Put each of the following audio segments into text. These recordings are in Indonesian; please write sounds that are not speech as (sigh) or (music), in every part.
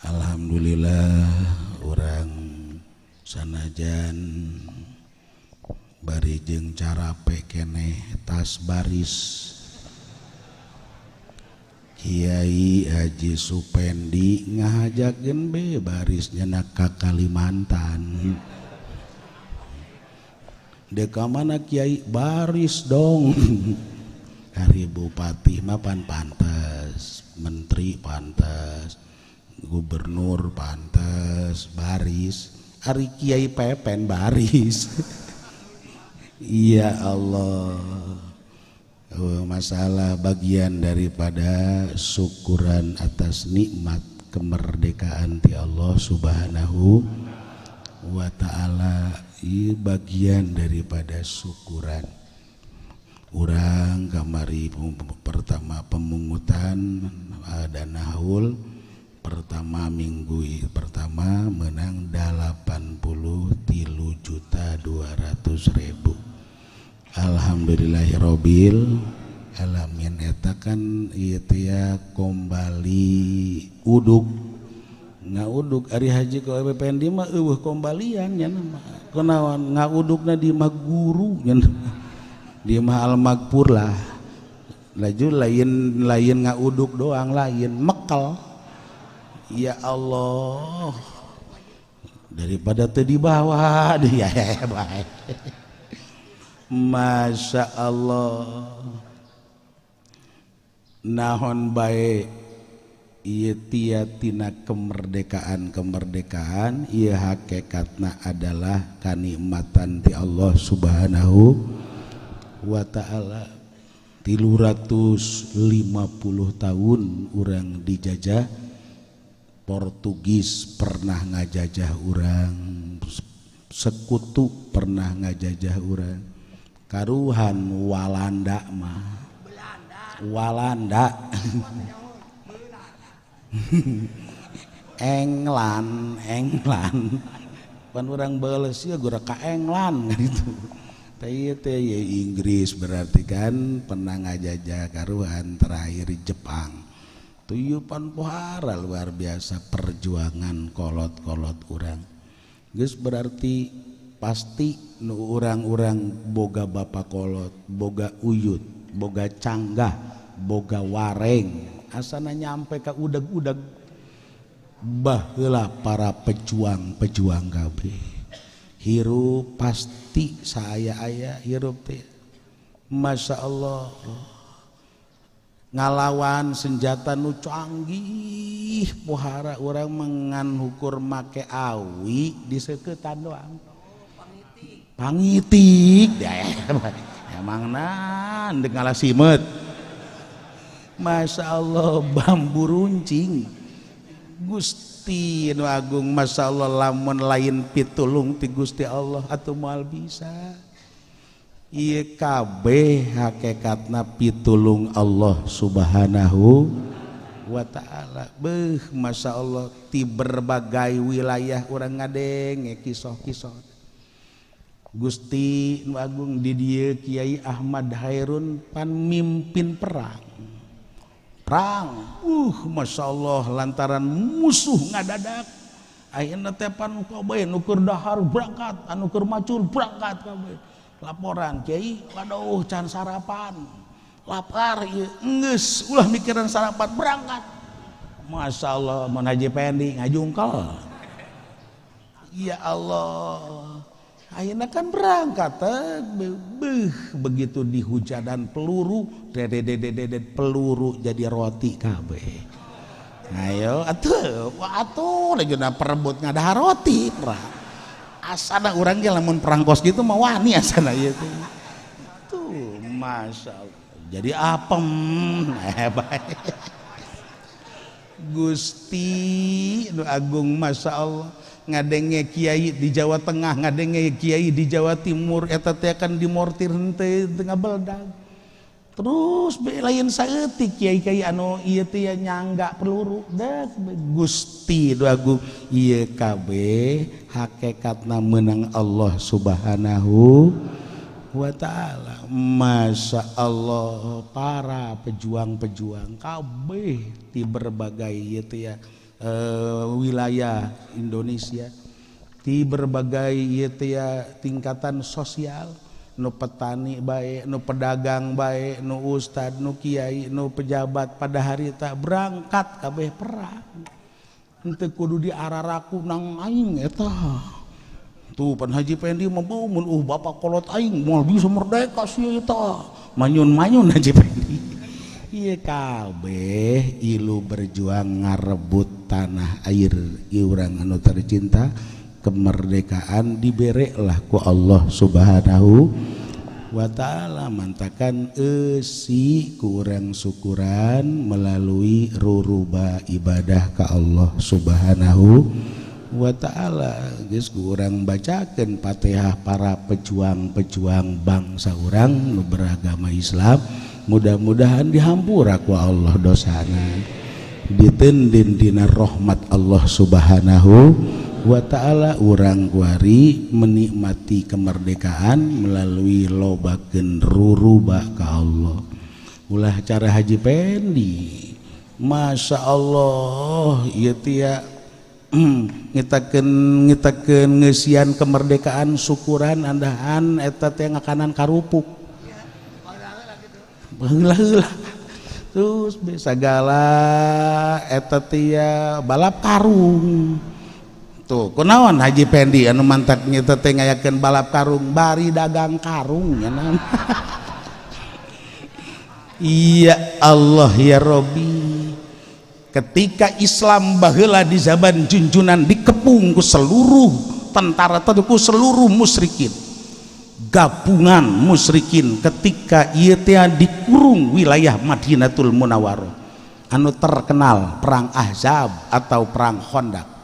Alhamdulillah orang sanajan barijeng cara pe keeh tas baris hiai Aji supendi ngajagen be barisnya nakak Kalimantan deka mana Kyai baris dong Harbupati mapan pantas menteri pantas. gubernur pantes baris hari Kiai Pepen baris (laughs) Iya Allah oh, masalah bagian daripada syukuran atas nikmat kemerdekaan ti Allah subhanahu wa ta'ala iya, bagian daripada syukuran orang kamari pertama pemungutan dan nahul pertama minggu pertama menang 80 tilu juta 200 ribu Alhamdulillahirrobil alamin kan itu ya kembali uduk nggak uduk hari haji ke EPPN di mah eueuh ya nama kenawan nggak udukna di mah guru ya di mah almakpur lah laju lain lain nggak uduk doang lain mekel ya Allah daripada tadi bawah (laughs) dia hebat Masya Allah nahon baik ia tiatina kemerdekaan kemerdekaan ia hakikatnya adalah kanikmatan di Allah subhanahu wa ta'ala tilu ratus lima puluh tahun orang dijajah Portugis pernah ngajajah orang sekutu pernah ngajajah orang karuhan Walanda mah Walanda England (laughs) England kan orang bales ya gue ka England gitu kan Tye taya Inggris berarti kan pernah ngajajah karuhan terakhir di Jepang tuyupan pohara luar biasa perjuangan kolot-kolot orang Gus berarti pasti nu orang-orang boga bapak kolot boga uyut boga canggah boga wareng asana nyampe ke udeg-udeg bahula para pejuang-pejuang kabeh hirup pasti saya ayah hirup teh Masya Allah ngalawan senjata nucu anggih pohara orang menganhukur make awi di seketa doang panang si Mas Allah bambu runcing Gusti Agung masalah Allah lamun lain pitulung ti Gusti Allah atau mahal bisa kabeh hakekat na pitulung Allah Subhanahu Wa ta'ala beh Mas Allah ti berbagai wilayah orang ngadengnge kisah ki Gusti nu Agung didiye Kyai Ahmadun panmimpin perang perang uh Masya Allah lantaran musuh nga dadakpanukurdhahar brakat anu kermacur perangkatkab laporan kiai. waduh can sarapan lapar ya nges ulah mikiran sarapan berangkat Masya Allah mau naji pendi ngajungkal ya Allah akhirnya kan berangkat eh. begitu begitu dan peluru dede peluru jadi roti kabe ayo atuh atuh da perebut nggak ada roti asana orangnya lamun perangkos gitu mah wani asana itu iya tuh masya Allah jadi apem hebat Gusti nu Agung Masya Allah ngadenge Kiai di Jawa Tengah ngadengnya Kiai di Jawa Timur eta teh akan dimortir henteu tengah beldang terus belain lain saeutik kiai-kiai anu ieu teh nyangga peluru dek Gusti nu Agung iya kabeh hakikatna menang Allah subhanahu wa ta'ala Masya Allah para pejuang-pejuang kabeh di berbagai itu ya e, wilayah Indonesia di berbagai itu ya tingkatan sosial nu petani baik nu pedagang baik nu ustad nu kiai nu pejabat pada hari tak berangkat kabeh perang ente kudu di araraku nang aing eta tuh pan haji pendi mau mun uh bapak kolot aing mau bisa merdeka sih eta manyun manyun haji pendi iya kabeh ilu berjuang ngarebut tanah air iurang anu tercinta kemerdekaan dibereklah ku Allah subhanahu wa ta'ala mantakan esi kurang syukuran melalui ruruba ibadah ke Allah subhanahu wa ta'ala guys kurang bacakan patihah para pejuang-pejuang bangsa orang beragama Islam mudah-mudahan dihampura ku Allah dosana ditendin dina rahmat Allah subhanahu wa wa ta'ala urang wari menikmati kemerdekaan melalui lobaken rurubah ke Allah ulah cara haji pendi Masya Allah ya tiap ngitaken ngitaken ngesian kemerdekaan syukuran andahan eta teh ngakanan karupuk heula terus segala eta tia balap karung tuh kenawan Haji Pendi anu mantak nyata teh ngayakeun balap karung bari dagang karung ya (laughs) Iya Allah ya Robi ketika Islam baheula di zaman junjunan dikepung ku seluruh tentara ku seluruh musyrikin gabungan musyrikin ketika ieu teh dikurung wilayah Madinatul Munawwarah anu terkenal perang Ahzab atau perang Khandaq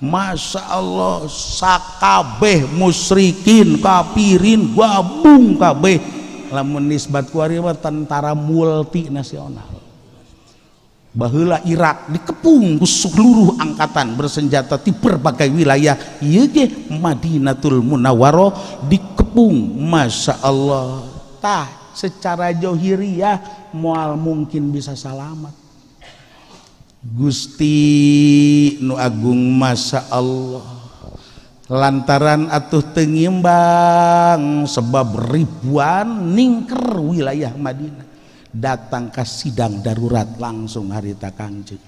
Masya Allah sakabeh musrikin kapirin gabung kabeh lamun nisbat ku tentara multinasional bahula Irak dikepung seluruh angkatan bersenjata di berbagai wilayah ieu ge Madinatul Munawwaroh dikepung Masya Allah tah secara johiriyah mual mungkin bisa selamat Gusti nu Agung masa Allah lantaran atuh tengimbang sebab ribuan ningker wilayah Madinah datang ke sidang darurat langsung hari kanjeng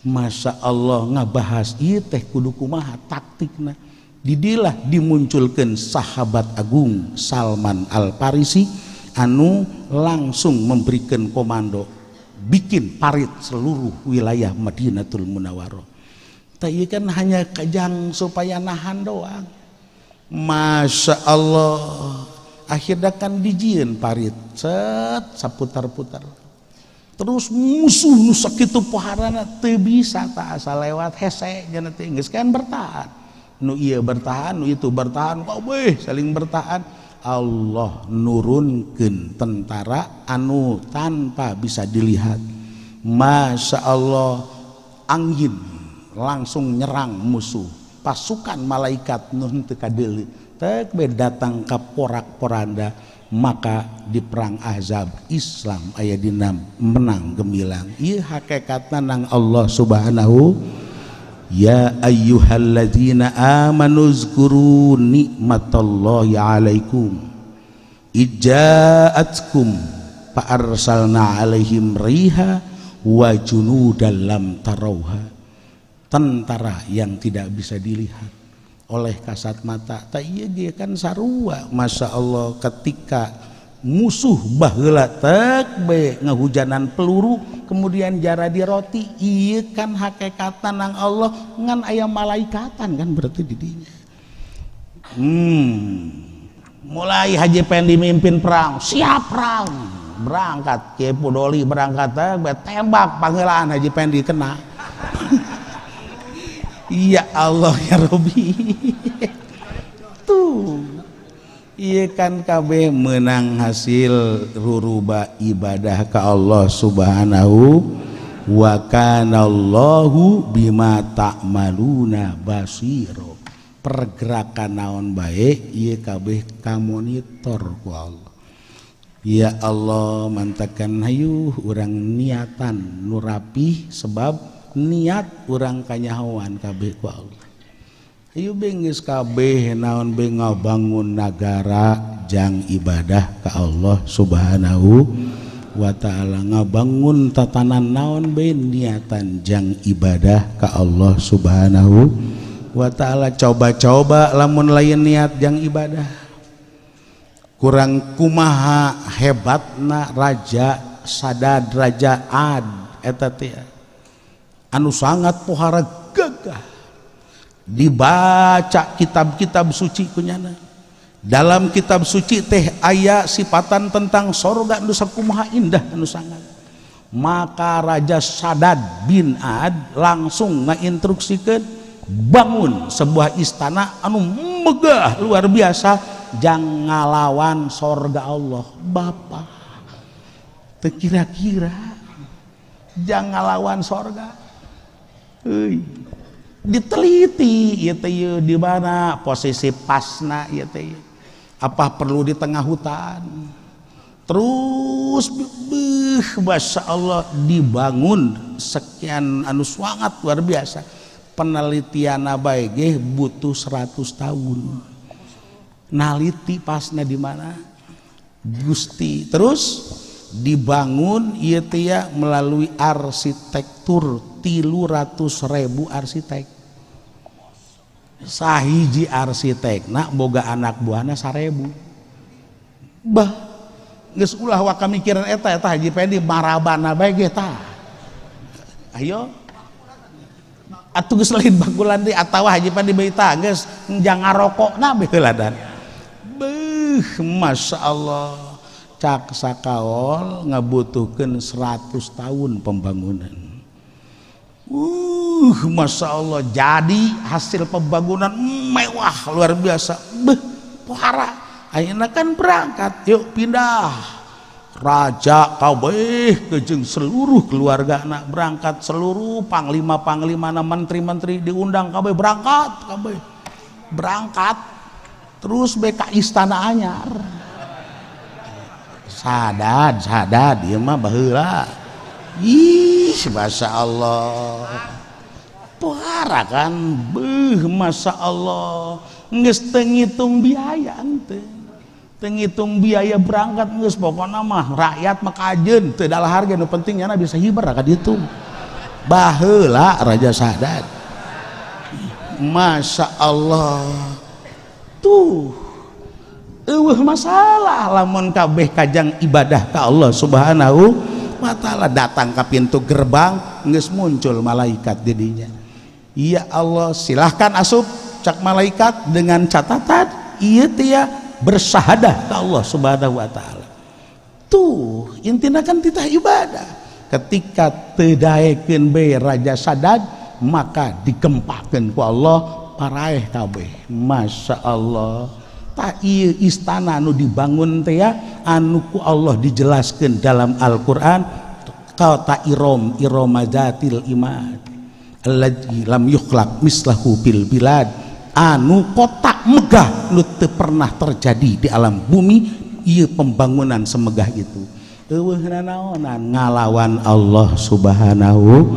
masa Allah ngabahas iya teh kudu kumaha taktikna didilah dimunculkan sahabat agung Salman Al Farisi anu langsung memberikan komando bikin parit seluruh wilayah Madinatul Munawwaroh. Tapi iya kan hanya kejang supaya nahan doang. Masya Allah. Akhirnya kan dijin parit. Cet, seputar putar Terus musuh nusak itu poharana teu tak asal lewat hese jangan tinggi kan bertahan. Nu iya bertahan, nu itu bertahan, kabeh saling bertahan Allah nurunkan tentara anu tanpa bisa dilihat Masya Allah angin langsung nyerang musuh pasukan malaikat nun tekadeli tekbe datang ke porak poranda maka di perang Ahzab Islam ayat dinam menang gemilang iya hakikatnya nang Allah subhanahu Ya ayyuhalladzina amanu zkuru nikmatallahi alaikum Ija'atkum fa'arsalna alaihim riha wa junudan lam tarauha Tentara yang tidak bisa dilihat oleh kasat mata tak iya dia kan sarua Masya Allah ketika musuh tak baik ngehujanan peluru kemudian jara di roti iya kan hakikatan nang Allah ngan ayam malaikatan kan berarti didinya hmm mulai haji pengen dimimpin perang siap perang berangkat ke doli berangkat tembak panggilan haji pengen dikena iya (laughs) Allah ya Robi (laughs) tuh Iya kan KB menang hasil ruruba ibadah ke Allah subhanahu wa kanallahu bima ta'maluna basiro pergerakan naon baik iya KB kamonitor ku Allah Ya Allah mantakan hayu orang niatan nurapih sebab niat orang kanyawan KB ku Allah gis KB naon bangun nagara jangan ibadah ke Allah Subhanahu wa Ta'ala ngabangun tatanan naon B niatan jangan ibadah ke Allah Subhanahu wa ta'ala coba-coba namun lain niat yang ibadah kurang kumaha hebat na raja sadada rajaad anu sangat pohara gagah dibaca kitab-kitab suci kunyana dalam kitab suci teh ayat sifatan tentang sorga nu kumaha indah nu sangat maka Raja Sadad bin Ad langsung menginstruksikan bangun sebuah istana anu megah luar biasa jangan ngalawan sorga Allah Bapa terkira-kira jangan ngalawan sorga Hei diteliti ya teh di mana posisi pasna ya teh apa perlu di tengah hutan terus beuh Masya Allah dibangun sekian anu sangat luar biasa penelitian apa eh, butuh 100 tahun naliti pasna di mana Gusti terus dibangun ya melalui arsitektur tilu ratus ribu arsitek sahiji arsitek nak boga anak buahnya sarebu bah nggak ulah waka mikiran eta eta Haji Pendi marabana bae ge ayo atuh geus lain bakulan di atawa Haji Pendi bae tah geus jangan nah baheula dan beuh allah cak sakawol ngebutuhkan seratus tahun pembangunan uh Uh, Masya Allah jadi hasil pembangunan mewah luar biasa. Beh, pohara. Akhirnya kan berangkat, yuk pindah. Raja kabeh kejeng seluruh keluarga anak berangkat seluruh panglima panglima na menteri menteri diundang kabeh berangkat kabeh berangkat terus BK istana anyar sadad sadad dia mah bahula. ih masya Allah pohara kan beuh masa Allah nges tengitung biaya ente tengitung biaya berangkat nges pokoknya mah rakyat makajen itu adalah harga yang pentingnya nabi bisa hibar itu, dihitung baheula raja sadat masa Allah tuh eueuh masalah lamun kabeh kajang ibadah ke Allah subhanahu wa taala datang ke pintu gerbang nges muncul malaikat dirinya Ya Allah silahkan asup cak malaikat dengan catatan iya tia bersahadah ke Allah subhanahu wa ta'ala tuh intinya kan tidak ibadah ketika tedaikin be raja sadad maka digempakan ku Allah paraeh kabeh Masya Allah tak iya istana anu dibangun tiya anu ku Allah dijelaskan dalam Al-Qur'an kau tak irom iromajatil imad alladzi lam yukhlaq mislahu bil bilad anu kotak megah nu teu pernah terjadi di alam bumi ieu iya pembangunan semegah itu eueuh naonan ngalawan Allah subhanahu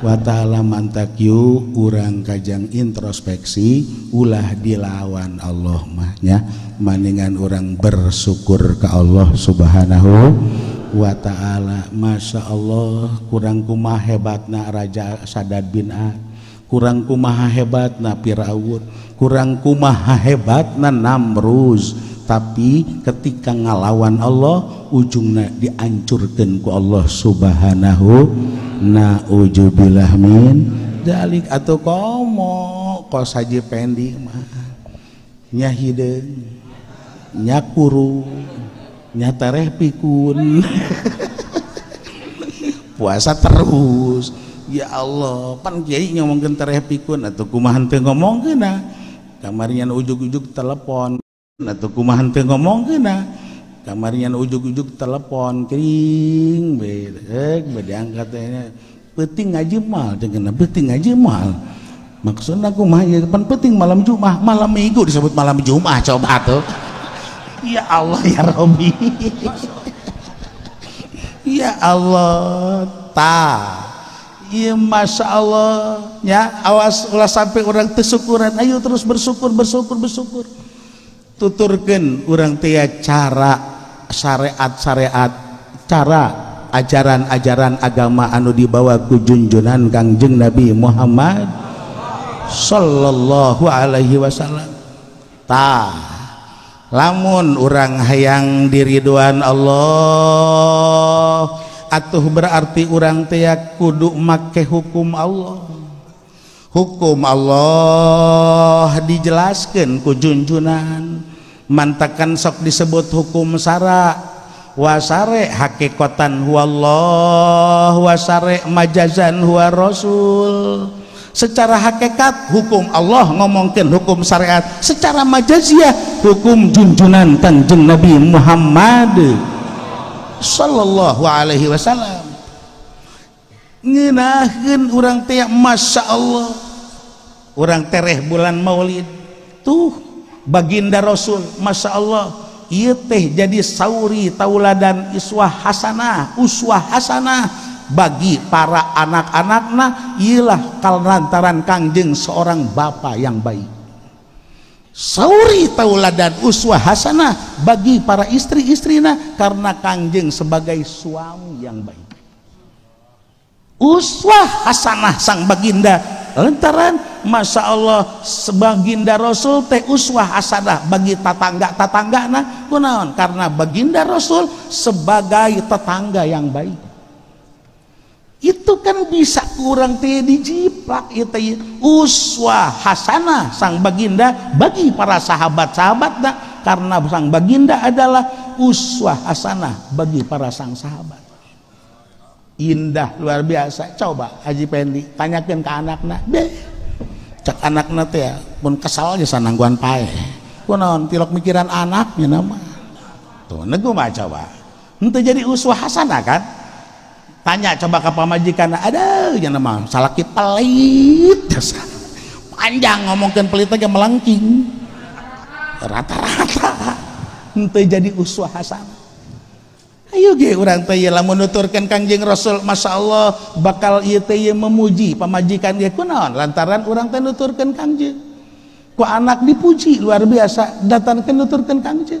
wa ta'ala mantak yu urang kajang introspeksi ulah dilawan Allah mahnya maningan orang bersyukur ke Allah subhanahu Wa ta'ala masaya Allah kurangku ma hebat na raja saddat bin kurangku ma hebat nafirraud kurangku ma hebat naam Ru tapi ketika ngalawan Allah ujung diancurkanku Allah Subhanahu na Ujubillahmin dalik atau kom ko sajapenddinyahi nyakuru nyata reh pikun (laughs) puasa terus ya Allah pan kiai kentar reh pikun atau kumahan teh ngomong ah kamarian ujuk-ujuk telepon atau kumahan teh ngomong ah kamarian ujuk-ujuk telepon kering bedek bedeangkatnya penting aja mal dengan penting aja mal maksudnya mah ya pan penting malam Jumat malam Minggu disebut malam Jumat coba tuh Iya Allah ya robbi ya Allah Masya Allah awaslah sampai orang kesukuran yo terus bersyukur bersyukur bersyukur tuturken orang tia cara syariat syariat cara ajaran-ajaran agama anu di bawahwa kujunjunan Kangjeng Nabi Muhammad Shallallahu Alaihi Wasallam taha Lamun orangrang hayang di Riduan Allah atuh berarti urang tiak kuduk make hukum Allah Hu hukumm Allah dijelaskan kujunjunan mantakan sok disebut hukum Sara wasare hakekotan waallah wasare majazanhua rasul, secara hakikat hukum Allah ngomongkan hukum syariat secara majaziah hukum junjunan kanjeng Nabi Muhammad sallallahu alaihi wasallam ngenahin orang tiap Masya Allah orang tereh bulan maulid tuh baginda Rasul Masya Allah iya teh jadi sauri tauladan iswah hasanah uswah hasanah bagi para anak-anaknya ialah kalantaran kangjeng seorang bapak yang baik sauri dan uswah hasanah bagi para istri istrinya karena kangjeng sebagai suami yang baik uswah hasanah sang baginda lantaran Masya Allah sebaginda Rasul teh uswah hasanah bagi tetangga tetangga nah kunaon karena baginda Rasul sebagai tetangga yang baik itu kan bisa kurang teh dijiplak itu uswah hasana sang baginda bagi para sahabat-sahabat nah, karena sang baginda adalah uswah hasana bagi para sang sahabat indah luar biasa coba Haji Pendi tanyakan ke anak nak deh cek anaknya nak ya, pun kesal aja sananguan pae punon tilok mikiran anaknya nama tuh negu mah coba itu jadi uswah hasanah kan tanya coba ke pemajikan ada yang nama kita pelit panjang ngomongkan pelit aja melengking rata-rata ente jadi uswah hasan ayo ge orang teh ialah menuturkan Kangjeng Rasul Masya Allah bakal iya teh memuji pemajikan dia kunaon lantaran orang teh nuturkan Kangjeng ku anak dipuji luar biasa datang ke nuturkan Kangjeng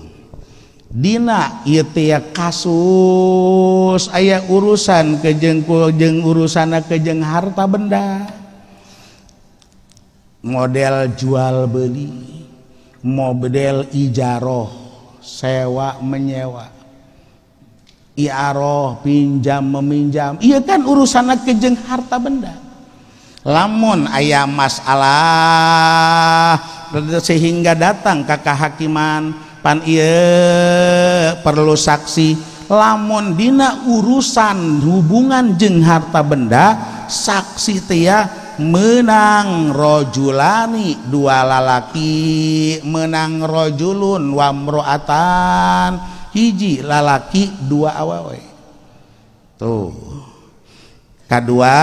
Dina kasus ayaah urusan kejengkul jeng urusan kejeng harta benda model jual beli mobdel ijaro sewa menyewa ia roh pinjam meminjam Iia kan urusanat kejeng harta benda lamun ayam masalah sehingga datang kakak hakiman pada creep perlu saksi lamon dina urusan hubungan jeng harta benda saksi tia menangroji dua lalaki menangrojulun wamroatan hiji lalaki dua awawe tuh kedua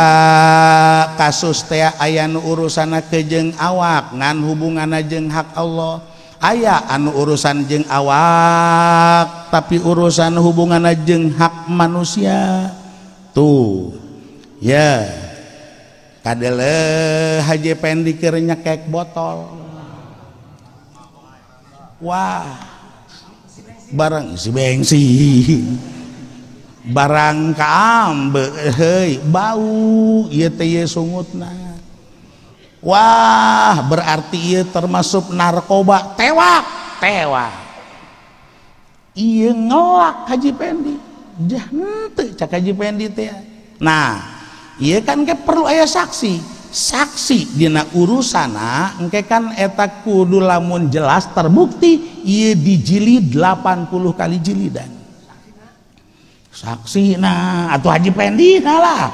kasus tia ayayan urusan kejeng awakgan hubungan najeng hak Allah aya anu- urusan je awak tapi urusan hubunganjeng hak manusia tuh ya ka hapendkir nyekek botol Wah bareng si bengsi barangkahe bau nang Wah berarti ia termasuk narkoba tewak tewak iya ngelak haji pendi jahnte cak haji pendi teh nah iya kan ke perlu ayah saksi saksi nak dina urusana engke kan eta kudu lamun jelas terbukti iya delapan 80 kali jilidan saksi nah atau haji pendi nah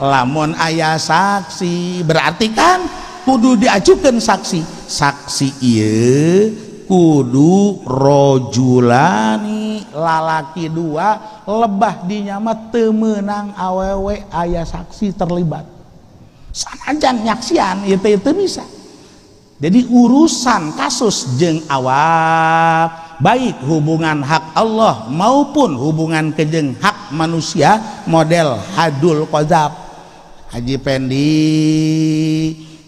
lamun ayah saksi berarti kan kudu diajukan saksi saksi iya kudu rojulani lalaki dua lebah dinyama temenang awewe ayah saksi terlibat sanajan nyaksian itu itu bisa jadi urusan kasus jeng awak baik hubungan hak Allah maupun hubungan kejeng hak manusia model hadul kozab jipenddi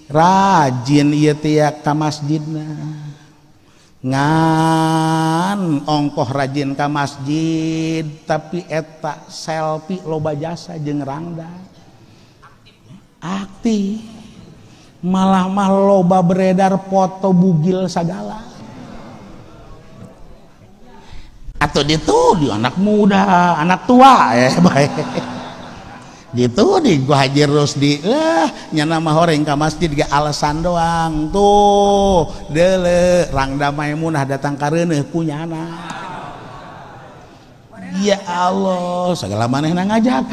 rajin yetak Ka masjidna nga ongkoh rajin Ka masjid tapi etak selfie loba jasa jerangda aktif malah-mah loba beredar foto bugil segala atau ditud di anak muda anak tua eh baik hehe gitu di gua haji rosdi lah eh, nyana mah orang ke masjid gak alasan doang tuh dele rangda maimunah datang karena punya anak ya Allah segala yang ngajak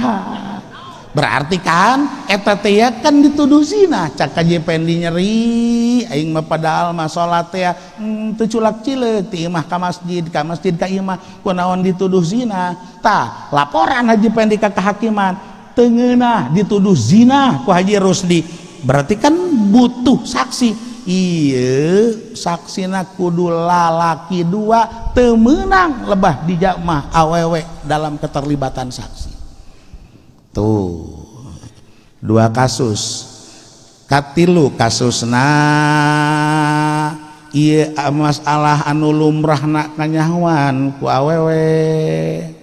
berarti kan eta teh ya kan dituduh zina cak kajepen nyeri aing mah padahal mah salat teh ya, hmm, teu culak cileuk ti imah ka masjid ka masjid ka imah kunaon dituduh zina tah laporan haji pendi ka kehakiman tengena dituduh zina kuhaji Rusdi berarti kan butuh saksi saksi nakudu lalaki dua temenang lebah dijakmah awewek dalam keterlibatan saksi tuh dua kasus katlu kasus nah ia emas Allah anulum rahna nanyawan ku awewek dan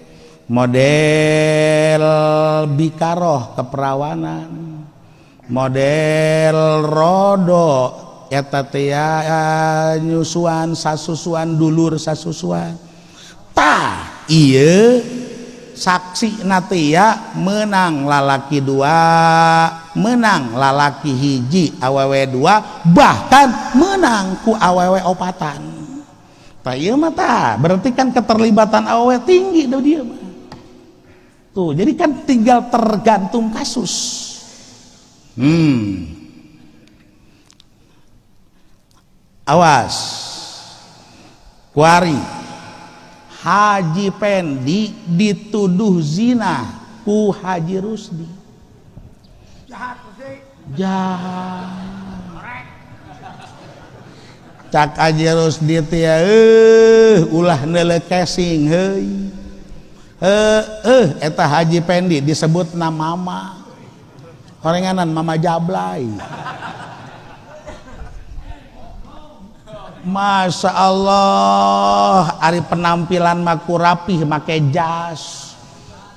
model bikaroh keperawanan model rodo eta ya, ya, nyusuan sasusuan dulur sasusuan Ta iya saksi natia ya, menang lalaki dua menang lalaki hiji awewe dua bahkan menang ku awewe opatan tak iya mata berarti kan keterlibatan awewe tinggi do dia Tuh, jadi kan tinggal tergantung kasus. Hmm. Awas. Kuari. Haji Pendi dituduh zina ku Haji Rusdi. Jahat Jahat. Cak Haji Rusdi tia, uh, eh, ulah nelekesing hei. eh eh eta Haji Pendi disebut namama kornganan Mama Jablai Mas Allah Ari penampilan maku rapih make jas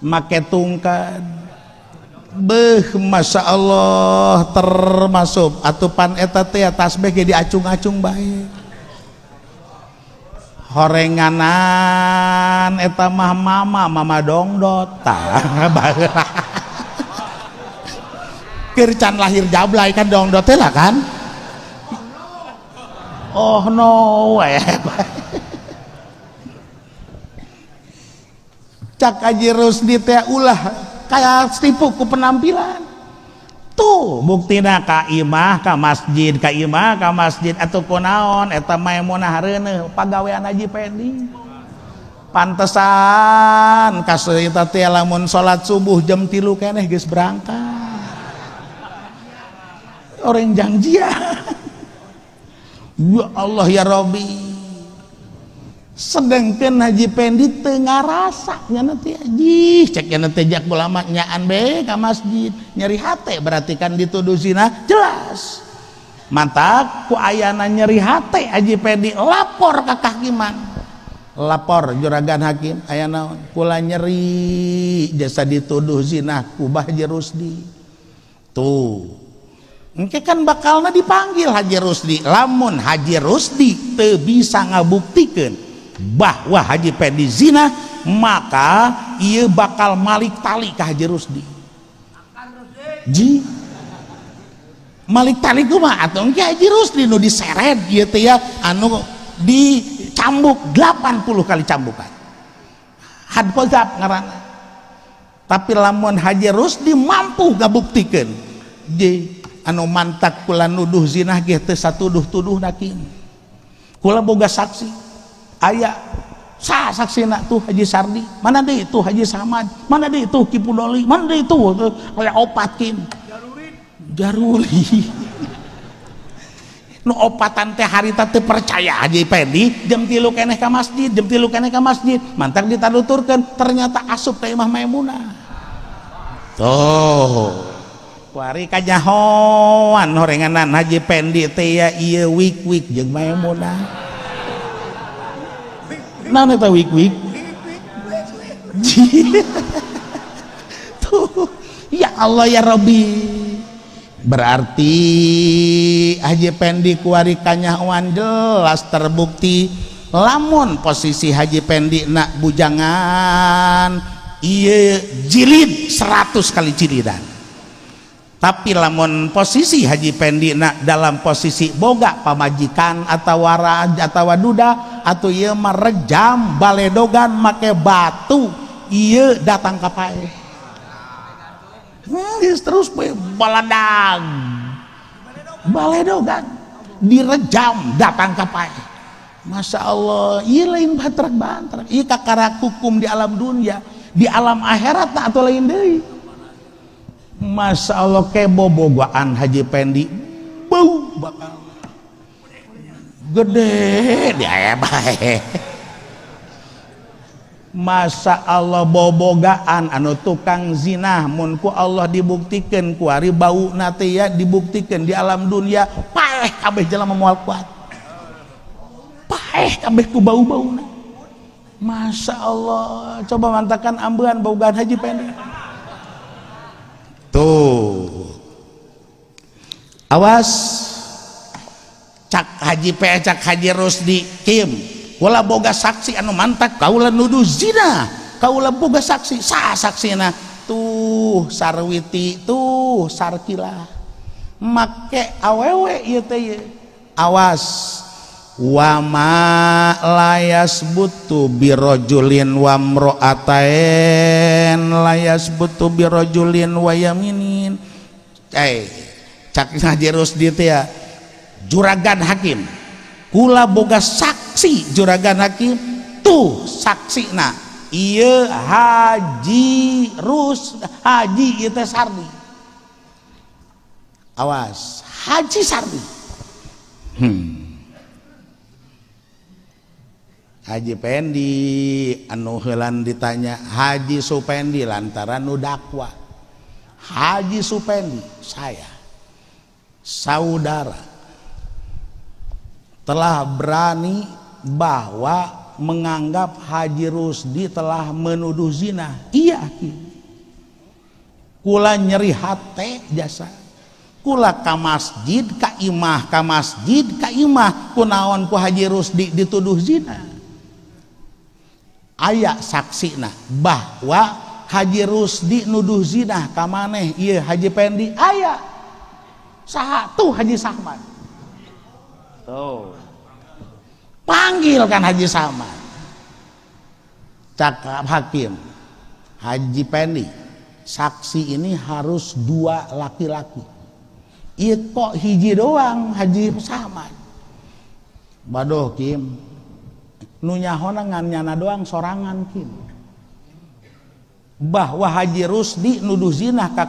make tungngkah Masya Allah termasuk atpan eteta atas baik dia Acung-acung baik horenganan eta mah mama mama dongdot tah (laughs) Kircan lahir jablay kan dongdot lah kan oh no cak aji rusdi teh ulah kayak tipu ku penampilan mu na kaimah ka masjid kaimah ka masjiduku naon etwejiditesan kasrita tialamun salat subuh jem tiluk berangka Allah ya rob sedengken Haji Pendi tengah rasanya nanti Haji ceklamanyaan masjid nyeri berarti kan dituduh Sinnah jelas manku ayana nyeri H Hajipenddi lapor kakak iman lapor juraga Hakim ayana pula nyeri jasa dituduhzinanah kubah Rudi tuh mungkin kan bakal Na dipanggil Haji Rudi lamun Haji Rusti bisa ngabuktikan bahwa Haji di zina maka ia bakal Malik talikah di Maliktaliet ya anu di cambuk 80 kali camkan tapi lawan ha di mampu nggak buktikan anu mantak pula nuduh zina tuduhtuduh boga saksi aya sasaksi tuh haji Sardi mana dia itu haji sama mana itu kipuloli itu eh, (laughs) opatatan teh hari percaya Haji jamtiluk eneh masjid jemtiluk masjid manttan diutturkan ternyata asup temamah muna ka honganan haji muna naon eta wik wik tuh ya Allah ya Rabbi berarti Haji Pendi kuari kanyahuan jelas terbukti lamun posisi Haji Pendi nak bujangan iya jilid seratus kali jilidan tapi lamun posisi Haji Pendi nak dalam posisi boga pamajikan atau wara atau duda atau ia merejam baledogan make batu ia datang ke pae hmm, terus baladang baledogan direjam datang ke pae Masya Allah iya lain batrak bantrak iya kakara hukum di alam dunia di alam akhirat tak atau lain dari Masya Allah kebo Haji Pendi bau bakal gede dia baik masa Allah bobogaan anu tukang zina munku Allah dibuktikan kuari bau nate ya, dibuktikan di alam dunia paeh kabeh jalan memual kuat paeh kabeh ku bau bau na. Masya Allah coba mantakan bau gan haji pendek tuh awas Haji Pecak Haji Rusdi Kim wala boga saksi anu mantak kaula nudu zina kaula boga saksi sah saksina tuh sarwiti tuh sarkila make awewe ieu teh awas wama layas butu birojulin wamro ataen layas butu birojulin wayaminin eh cak ngaji Rusdi teh ya juragan hakim kula boga saksi juragan hakim tuh saksi na iya haji rus haji itu sardi awas haji sardi hmm. Haji Pendi anu helan ditanya Haji Supendi lantaran nu dakwa Haji Supendi saya saudara telah berani bahwa menganggap Haji Rusdi telah menuduh zina. Iya. Kula nyeri hati jasa. Kula ke masjid, ke imah, ke masjid, ke imah. Kunaon ku Haji Rusdi dituduh zina. Ayak saksi saksina bahwa Haji Rusdi nuduh zina kamaneh iya Haji Pendi ayak satu Haji Sahman Tuh. Panggil kan Haji Salman. Cakap hakim. Haji Penny. Saksi ini harus dua laki-laki. Iya kok hiji doang Haji Salman. Badoh Kim. honangan nyana doang sorangan Kim. bahwa Haji Rusdi nuduh zinah teh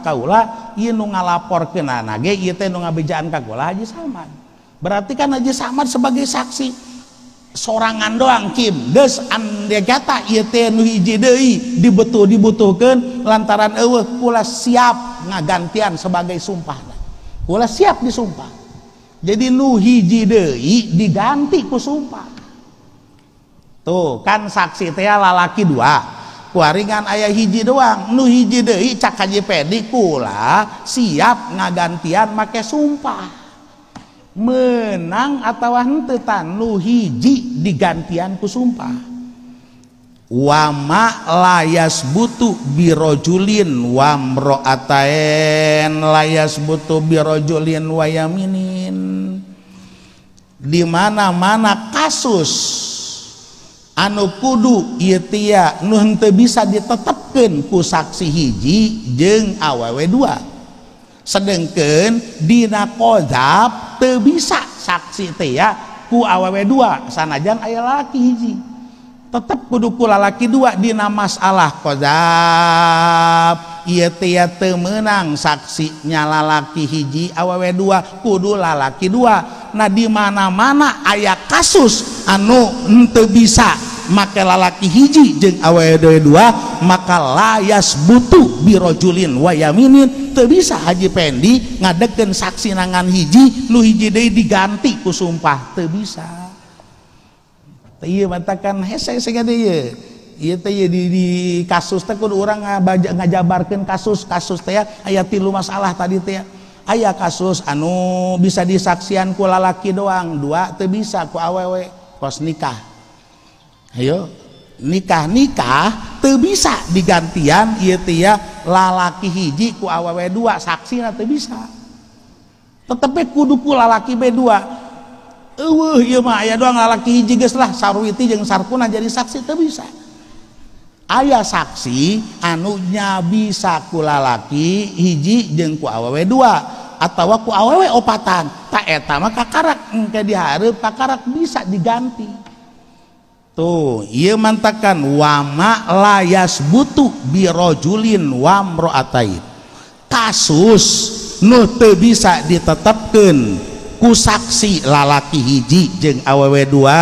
Inu ngalaporkenana nabejaan Kakula Haji Salman Berarti kan Haji Samad sebagai saksi sorangan doang Kim des andegata hiji deui dibutuh dibutuhkan lantaran eueuh kula siap ngagantian sebagai sumpah kula siap disumpah jadi nu hiji deui diganti ku sumpah tuh kan saksi teh lalaki dua kuaringan ayah hiji doang nu hiji deui cak haji pedi kula siap ngagantian make sumpah menang atautawante tanu hiji ditianku sumpah wamak layas butu biro Julilin wambroataen layas butu birolin wayamiinin dimana-mana kasus anu kudu Y nu bisa diteken kusaksi hiji jeung aww2 sedengkendina kozapun teu bisa saksi teh ya ku awewe dua sanajan aya laki hiji tetep kudu kula laki dua dina masalah kozab ieu teh ya teu meunang saksi nyala laki hiji awewe dua kudu lalaki dua nah di mana-mana aya kasus anu henteu bisa make lalaki hiji jeung awe do dua maka layas butuh birojulin way yainin ter bisa hajipenddi ngadeken saksi nangan hiji lu hijiide digantiku sumpah ter bisa heus orang ba ngajabarkan kasus-kasus ayatin lu masalah salah tadi ti ayaah kasus anu bisa disaksianku lalaki doang dua te bisaku awewe poss nikah ayo nikah nikah tuh bisa digantian iya tia lalaki hiji ku awewe dua saksi nanti bisa tetapi kudu ku lalaki b dua Eueuh ieu mah aya doang lalaki hiji geus lah sarwiti jeung sarkuna jadi saksi teu bisa. Aya saksi anunya bisa ku lalaki hiji jeng ku awewe dua atawa ku awewe opatan. tak eta mah kakarak engke dihareup kakarak bisa diganti tuh ia mantakan wama layas butuh birojulin wamro wamroatain kasus nu teu bisa ditetapkan ku saksi lalaki hiji jeng awewe dua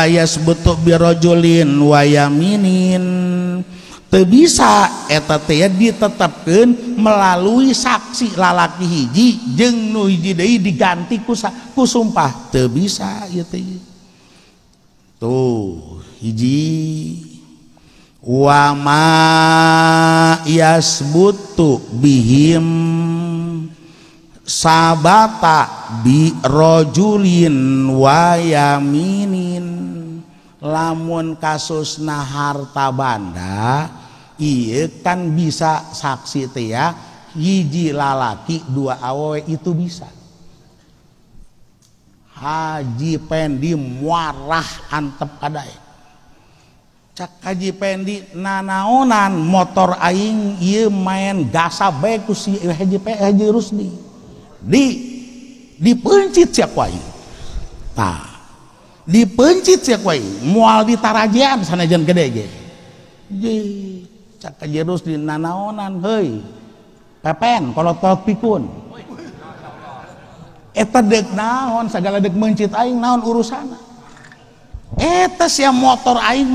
layas butuh birojulin wayaminin teu bisa eta teh ditetapkan melalui saksi lalaki hiji jeng nu hiji deui diganti ku, ku sumpah teu bisa ieu teh tuh jij wamaasbutu bihim sahabat dirojjuin wayami lamun kasus nah harta banda ye kan bisa sakaksi itu ya jiji lalaki dua awe itu bisa Hajipenddi muarah antep kajipenddi nanaonan motor aing main gasa baikkurus nih dipencit dipencit mual di tarajaan sanade naonan pepen kalau to pipun. naon segala dek menciting naon uruana etes ya motoring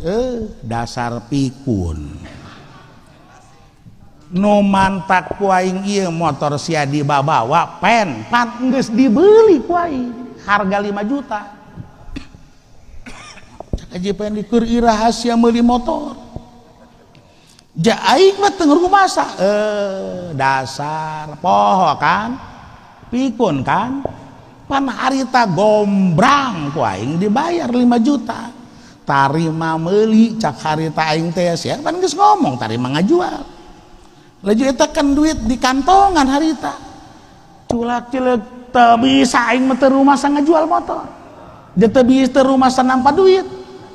euh, dasar pikun mantak motor si babawa dibeli harga 5 juta dihasia beli motor Ja aing mah rumah masa. Eh, dasar poho kan. Pikun kan. Pan harita gombrang ku aing dibayar 5 juta. Tarima meli cak harita aing teh sia, pan geus ngomong tarima ngajual. Laju eta kan duit di kantongan harita. Culak-culak teu bisa aing mah teu rumah ngajual motor. Jeung teu bisa teu rumah duit.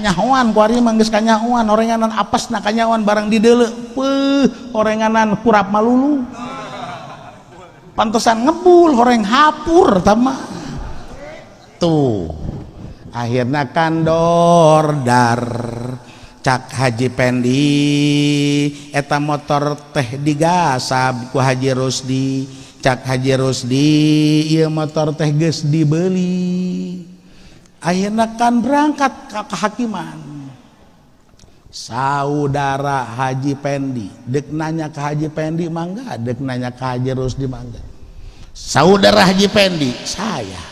nyawan kui manggis kanyaan ornganan apas nanyawan barang didele ornganan purat malulu pantusan ngebul goreng hapur sama tuh akhirnya kandordar Cak Haji Pendi eta motor teh diga sabkuhajerus di Cak Hajerus di ia motor tehges dibeli akhirnya kan berangkat ke kehakiman saudara Haji Pendi dek nanya ke Haji Pendi mangga dek nanya ke Haji Rusdi mangga saudara Haji Pendi saya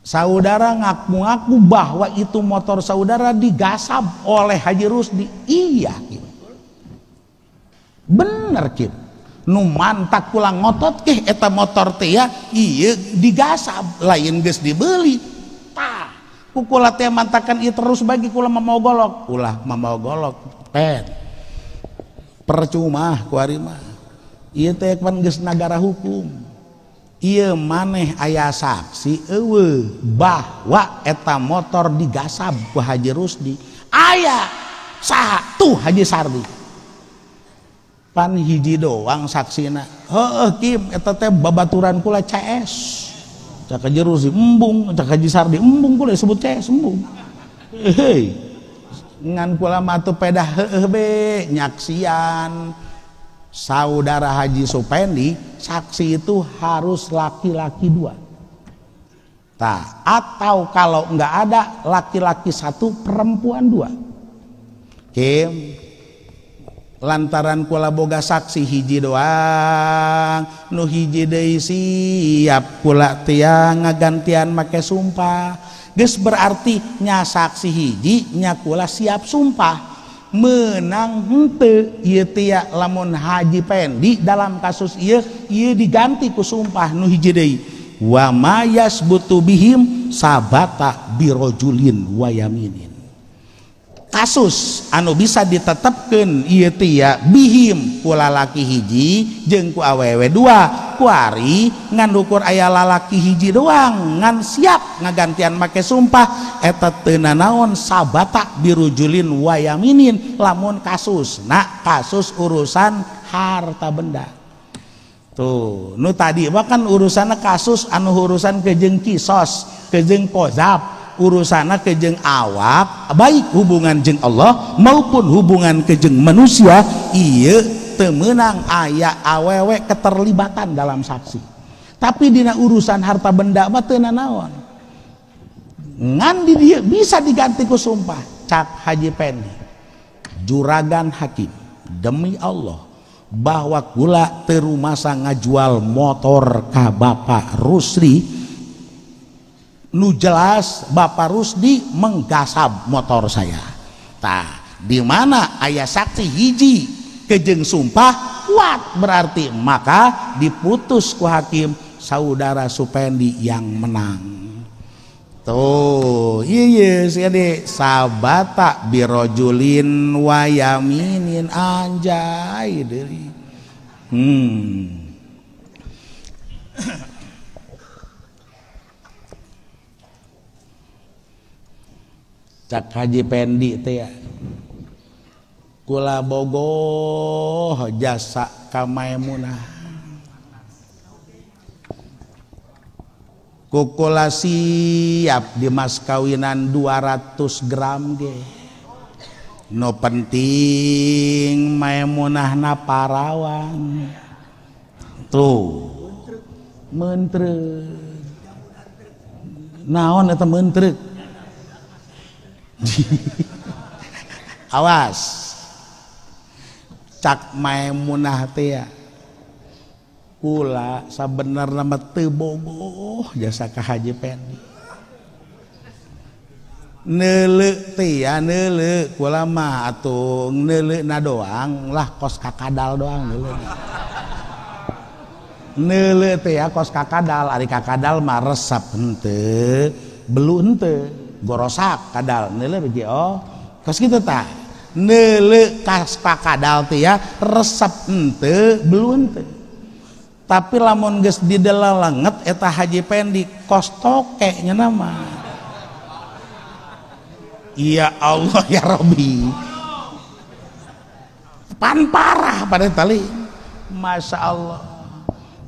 saudara ngaku-ngaku bahwa itu motor saudara digasap oleh Haji Rusdi iya Kim bener Kim numan tak pulang ngotot keh eta motor tia digaab lain guys dibelikula terus bagi pulang mau mau golok pulah Ma mau golok percuma kuma negara hukum ia maneh aya si eta motor digaab Wah Ha Rudi ayaah satu haji Sarbi pan hiji doang saksina heeh kim eta teh babaturan kula CS cak jeru si embung cak haji sardi embung kula sebut CS embung hei ngan kula matu pedah heeh be nyaksian saudara Haji Supendi saksi itu harus laki-laki dua Nah, atau kalau nggak ada laki-laki satu perempuan dua Kim lantarankula boga saksi hiji doa nuhijide siap pu tiang ngagantian make sumpah guys berarti nyasaksi hijinyakula siap sumpah menangte lamun Hajipen di dalam kasus diganti ke sumpah nuhijiide wamayaas butu bihim sabtak biro Julilin wayam ini kasus anu bisa ditetepken tia bihim pulalaki hiji jengku aww2 kuari ngandukur aya lalaki hiji doang ngan siap ngagantian make sumpah eteta ten naon sababatak birujulin wayamiinin lamun kasusnak kasus-ursan harta benda tuh Nu tadi makan urusan kasus anu urusan kejeng kisos kejeng posza urusana kejeng awak baik hubungan jeng Allah maupun hubungan kejeng manusia iya temenang ayah awewe keterlibatan dalam saksi tapi dina urusan harta benda mah nanawan naon ngan dia bisa diganti ku sumpah cak Haji Pendi juragan hakim demi Allah bahwa gula terumasa ngajual motor ka Bapak Rusri nu jelas Bapak Rusdi menggasab motor saya tah di mana ayah saksi hiji kejeng sumpah kuat berarti maka diputus ku hakim saudara Supendi yang menang tuh iya iya sini sabata birojulin wayaminin anjay dari hmm kalau haji pendek kula bogor jasa kam mu kokulasiap dimas kawinan 200 gram ge no penting mae munah na parawan tuh naon atau menrek (laughs) awas Cama mu pula sener nate boboh jasa ke haji ulama nelik na doang lah kos ka kadal doang kos ka kadal ka kadal ma resap bete belum ente gorosak kadal nele biji oh kas kita gitu, tak nele kaspa kadal ya resep ente belum ente tapi lamun ges di langit eta haji pendi kos nya nama iya Allah ya Robi pan parah pada tali masya Allah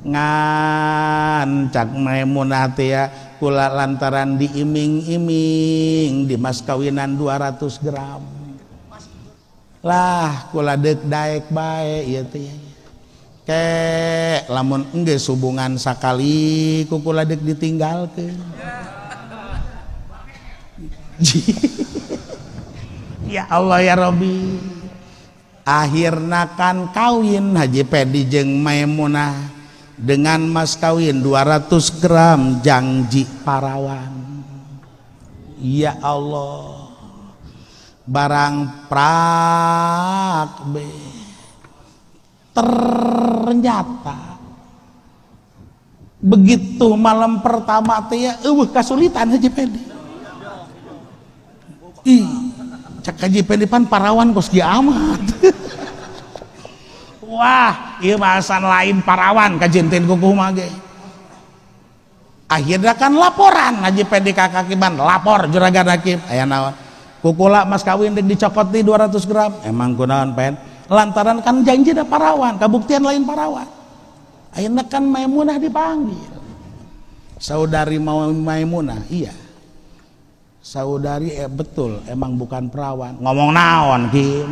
ngan cak maimunah ya kula lantaran diiming-iming di mas kawinan 200 gram lah kula dek daek baik ya teh ke lamun enggak hubungan sakali ku kula dek ditinggal ke (laughs) ya Allah ya Robi akhirnya kan kawin Haji Pedi jeng Maimunah dengan mas kawin 200 gram janji parawan ya Allah barang prak be ternyata begitu malam pertama teh ya uh, kasulitan saja pede, ih cek aja pede pan parawan kos amat (laughs) wah iya bahasan lain parawan kajintin kuku mage akhirnya kan laporan ngaji PDKK kiban lapor juragan hakim ayah naon kukula mas kawin dicopot di 200 gram emang gunawan pen lantaran kan janji ada parawan kabuktian lain parawan akhirnya kan Maimunah dipanggil saudari Maimunah iya saudari eh, betul emang bukan perawan ngomong naon Kim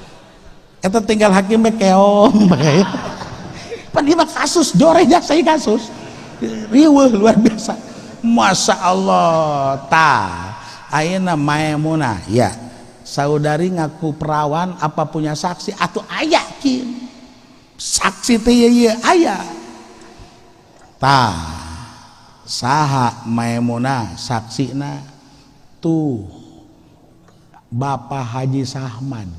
Eta tinggal hakimnya keong (laughs) makanya. Kan mah kasus dorenya saya kasus. riweh luar biasa. Masya Allah ta. aina maemuna ya. Saudari ngaku perawan apa punya saksi atau ayah kin. Saksi teh iya ya, ayah. Ta. Saha saksi na tuh Bapak Haji Sahman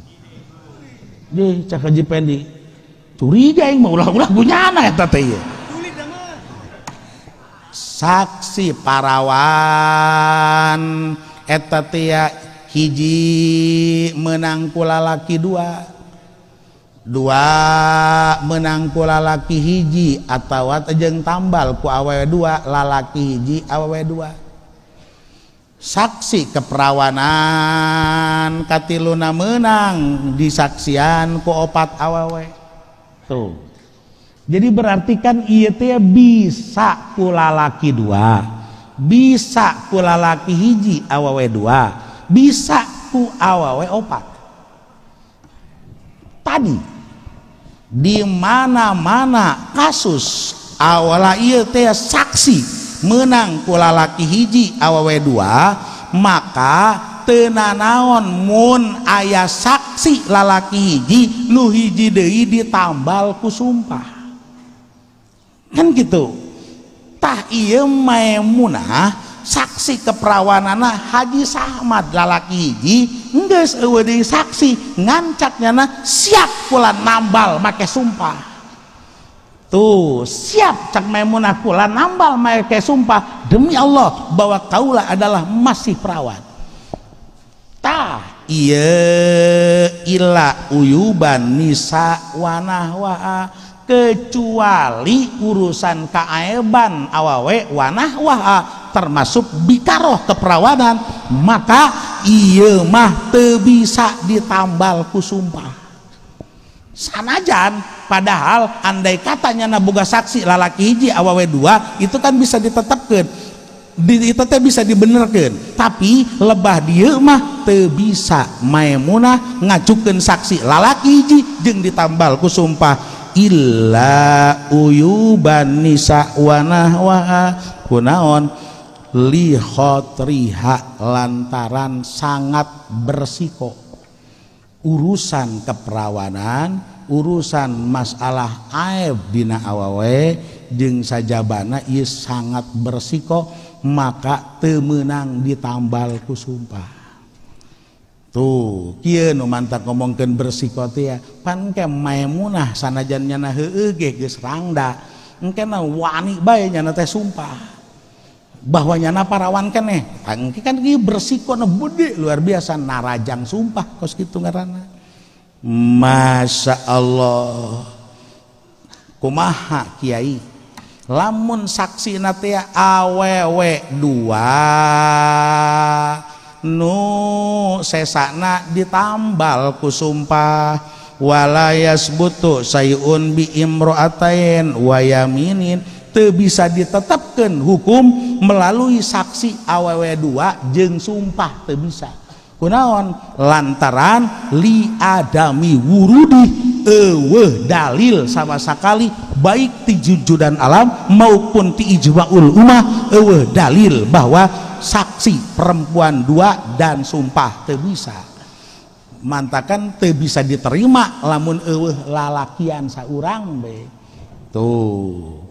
saksi parawan et hiji menangku lalaki dua dua menangku lalaki hiji atau wattajjeng tambal kuw2 lalaki hiji aw dua saksi keperawanan katiluna menang disaksian ku opat awawe tuh jadi berarti kan iya teh bisa laki dua bisa kula laki hiji awawe dua bisa ku awawe opat tadi di mana mana kasus awala iya teh saksi menang kula laki hiji awaw2 maka tenanaon mun ayah saksi lalaki hiji lu hiji ditambal ditambalku sumpah kan gitu tahiyem Maimunah saksi keperawanana Haji Ahmad lalaki hiji saksi ngancatnya siap pula nambal make sumpah Tuh, siap Cak aku lah nambal mereka sumpah demi Allah bahwa kaulah adalah masih perawan. Ta iya ila uyuban nisa wanahwa kecuali urusan kaaiban awawe wanahwa termasuk bikaroh keperawanan maka iya mah tebisa bisa ditambal ku sumpah sanajan padahal andai katanya nabuga saksi lalaki hiji awawe dua itu kan bisa ditetapkan di, itu teh bisa dibenerkan tapi lebah dia mah te bisa maemunah ngajukan saksi lalaki hiji jeng ditambal ku sumpah illa uyuban nisa wanah waha kunaon riha lantaran sangat bersiko Ursan keperawanan, urusan masalah aib bin awawe jeung saja bana is sangat bersiko maka temenang diambalku sumpah Tu manta ngomonken bersiko panke mai munah sanajannya nagedake wanik baynya sumpah. bahwa nyana parawan kan nih tangki kan ki bersiko nebudi luar biasa narajang sumpah kos gitu ngarana masya Allah kumaha kiai lamun saksi natea awewe dua nu sesakna ditambal kusumpah walayas butuh sayun bi atain wayaminin bisa ditetapkan hukum melalui saksi aww2 jeng sumpah teu bisa kunaon lantaran liadami wurudi ewe dalil sama sekali baik ti jujudan alam maupun ti ijma'ul umah ewe dalil bahwa saksi perempuan dua dan sumpah teu bisa mantakan teu bisa diterima lamun ewe lalakian saurang be tuh